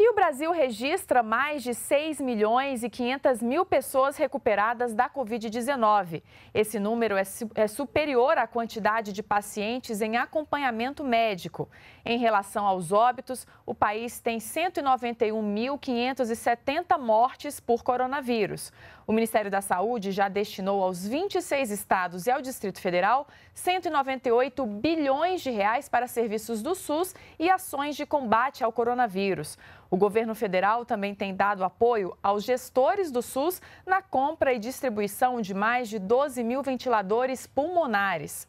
E o Brasil registra mais de 6 milhões e 500 mil pessoas recuperadas da Covid-19. Esse número é, é, superior à quantidade de pacientes em acompanhamento médico. Em relação aos óbitos, o país tem 191.570 mortes por coronavírus. O Ministério da Saúde já destinou aos 26 estados e ao Distrito Federal 198 bilhões de reais para serviços do SUS e ações de combate ao coronavírus. O governo federal também tem dado apoio aos gestores do SUS na compra e distribuição de mais de 12 mil ventiladores pulmonares.